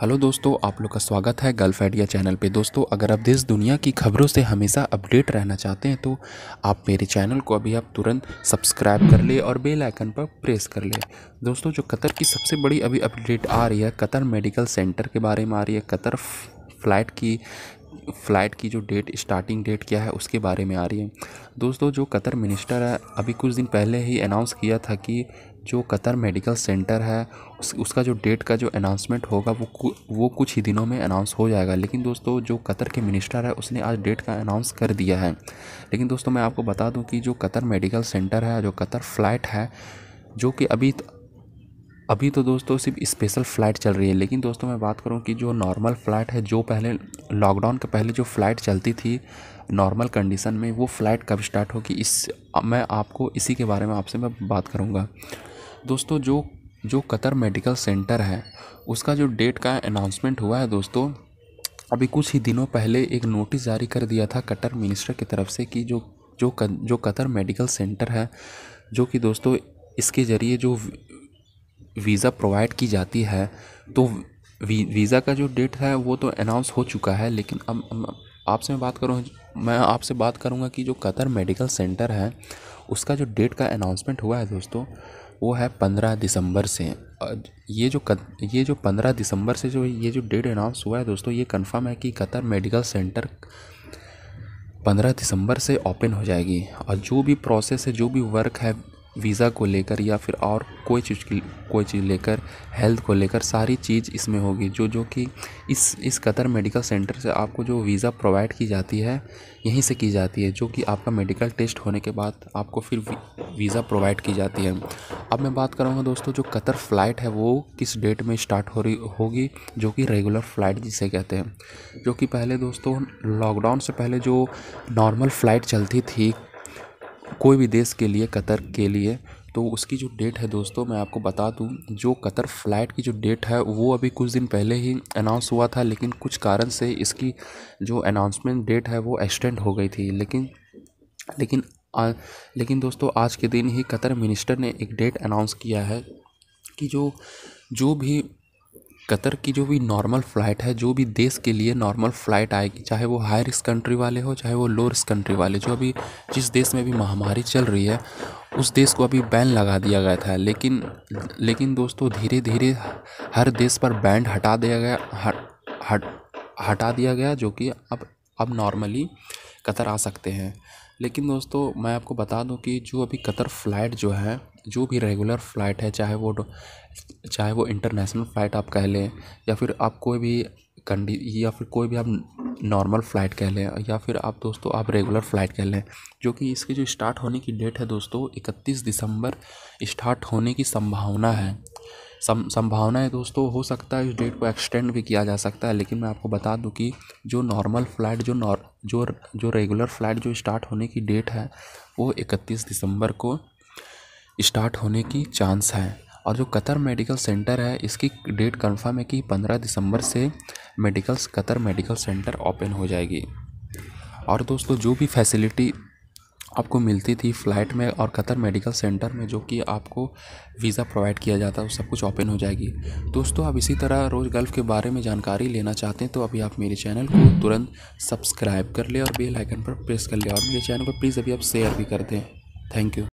hello दोस्तों आप लोग का स्वागत है गल्फ आइडिया चैनल पे दोस्तों अगर आप देश दुनिया की खबरों से हमेशा अपडेट रहना चाहते हैं तो आप मेरे चैनल को अभी आप तुरंत सब्सक्राइब कर ले और बेल आइकन पर प्रेस कर ले दोस्तों जो कतर की सबसे बड़ी अभी अपडेट आ रही है कतर मेडिकल सेंटर के बारे में आ रही है कतर फ़्लाइट की फ़्लाइट की जो डेट स्टार्टिंग डेट क्या है उसके बारे में आ रही है दोस्तों जो कतर मिनिस्टर है अभी कुछ दिन पहले ही अनाउंस किया था कि जो कतर मेडिकल सेंटर है उस उसका जो डेट का जो अनाउंसमेंट होगा वो वो कुछ ही दिनों में अनाउंस हो जाएगा लेकिन दोस्तों जो कतर के मिनिस्टर है उसने आज डेट का अनाउंस कर दिया है लेकिन दोस्तों मैं आपको बता दूं कि जो कतर मेडिकल सेंटर है जो कतर फ्लाइट है जो कि अभी अभी तो दोस्तों सिर्फ स्पेशल फ़्लाइट चल रही है लेकिन दोस्तों मैं बात करूँ कि जो नॉर्मल फ़्लाइट है जो पहले लॉकडाउन के पहले जो फ़्लाइट चलती थी नॉर्मल कंडीशन में वो फ़्लाइट कब स्टार्ट होगी इस मैं आपको इसी के बारे में आपसे मैं बात करूँगा दोस्तों जो जो कतर मेडिकल सेंटर है उसका जो डेट का अनाउंसमेंट हुआ है दोस्तों अभी कुछ ही दिनों पहले एक नोटिस जारी कर दिया था कतर मिनिस्टर की तरफ से कि जो जो क, जो कतर मेडिकल सेंटर है जो कि दोस्तों इसके ज़रिए जो वीज़ा प्रोवाइड की जाती है तो वी, वीज़ा का जो डेट है वो तो अनाउंस हो चुका है लेकिन अब, अब आपसे मैं बात करूँ मैं आपसे बात करूँगा कि जो कतर मेडिकल सेंटर है उसका जो डेट का अनाउंसमेंट हुआ है दोस्तों वो है पंद्रह दिसंबर से ये जो कत, ये जो पंद्रह दिसंबर से जो ये जो डेट अनाउंस हुआ है दोस्तों ये कंफर्म है कि कतर मेडिकल सेंटर पंद्रह दिसंबर से ओपन हो जाएगी और जो भी प्रोसेस है जो भी वर्क है वीज़ा को लेकर या फिर और कोई चीज़ की कोई चीज़ लेकर हेल्थ को लेकर सारी चीज़ इसमें होगी जो जो कि इस इस कतर मेडिकल सेंटर से आपको जो वीज़ा प्रोवाइड की जाती है यहीं से की जाती है जो कि आपका मेडिकल टेस्ट होने के बाद आपको फिर वीज़ा प्रोवाइड की जाती है अब मैं बात करूँगा दोस्तों जो कतर फ़्लाइट है वो किस डेट में स्टार्ट हो रही होगी जो कि रेगुलर फ़्लाइट जिसे कहते हैं जो कि पहले दोस्तों लॉकडाउन से पहले जो नॉर्मल फ़्लाइट चलती थी कोई भी देश के लिए कतर के लिए तो उसकी जो डेट है दोस्तों मैं आपको बता दूं जो कतर फ़्लाइट की जो डेट है वो अभी कुछ दिन पहले ही अनाउंस हुआ था लेकिन कुछ कारण से इसकी जो अनाउंसमेंट डेट है वो एक्सटेंड हो गई थी लेकिन लेकिन आ, लेकिन दोस्तों आज के दिन ही कतर मिनिस्टर ने एक डेट अनाउंस किया है कि जो जो भी कतर की जो भी नॉर्मल फ़्लाइट है जो भी देश के लिए नॉर्मल फ़्लाइट आएगी चाहे वो हाई रिस्क कंट्री वाले हो चाहे वो लो रिस्क कंट्री वाले जो अभी जिस देश में भी महामारी चल रही है उस देश को अभी बैन लगा दिया गया था लेकिन लेकिन दोस्तों धीरे धीरे हर देश पर बैन हटा दिया गया हट हट हटा दिया गया जो कि अब अब नॉर्मली कतर आ सकते हैं लेकिन दोस्तों मैं आपको बता दूं कि जो अभी कतर फ़्लाइट जो है जो भी रेगुलर फ़्लाइट है चाहे वो चाहे वो इंटरनेशनल फ़्लाइट आप कह लें या फिर आप कोई भी कंडी या फिर कोई भी आप नॉर्मल फ़्लाइट कह लें या फिर आप दोस्तों आप रेगुलर फ़्लाइट कह लें जो कि इसकी जो स्टार्ट होने की डेट है दोस्तों इकतीस दिसंबर स्टार्ट होने की संभावना है सम संभावना है दोस्तों हो सकता है इस डेट को एक्सटेंड भी किया जा सकता है लेकिन मैं आपको बता दूं कि जो नॉर्मल फ़्लाइट जो नॉर जो जो रेगुलर फ़्लाइट जो स्टार्ट होने की डेट है वो इकतीस दिसंबर को स्टार्ट होने की चांस है और जो कतर मेडिकल सेंटर है इसकी डेट कन्फर्म है कि पंद्रह दिसंबर से medicals Qatar medical center open हो जाएगी और दोस्तों जो भी फैसिलिटी आपको मिलती थी फ़्लाइट में और कतर मेडिकल सेंटर में जो कि आपको वीज़ा प्रोवाइड किया जाता है सब कुछ ओपन हो जाएगी दोस्तों आप इसी तरह रोज़ गल्फ़ के बारे में जानकारी लेना चाहते हैं तो अभी आप मेरे चैनल को तुरंत सब्सक्राइब कर लें और बेल आइकन पर प्रेस कर लें और मेरे चैनल को प्लीज़ अभी आप शेयर भी कर दें थैंक यू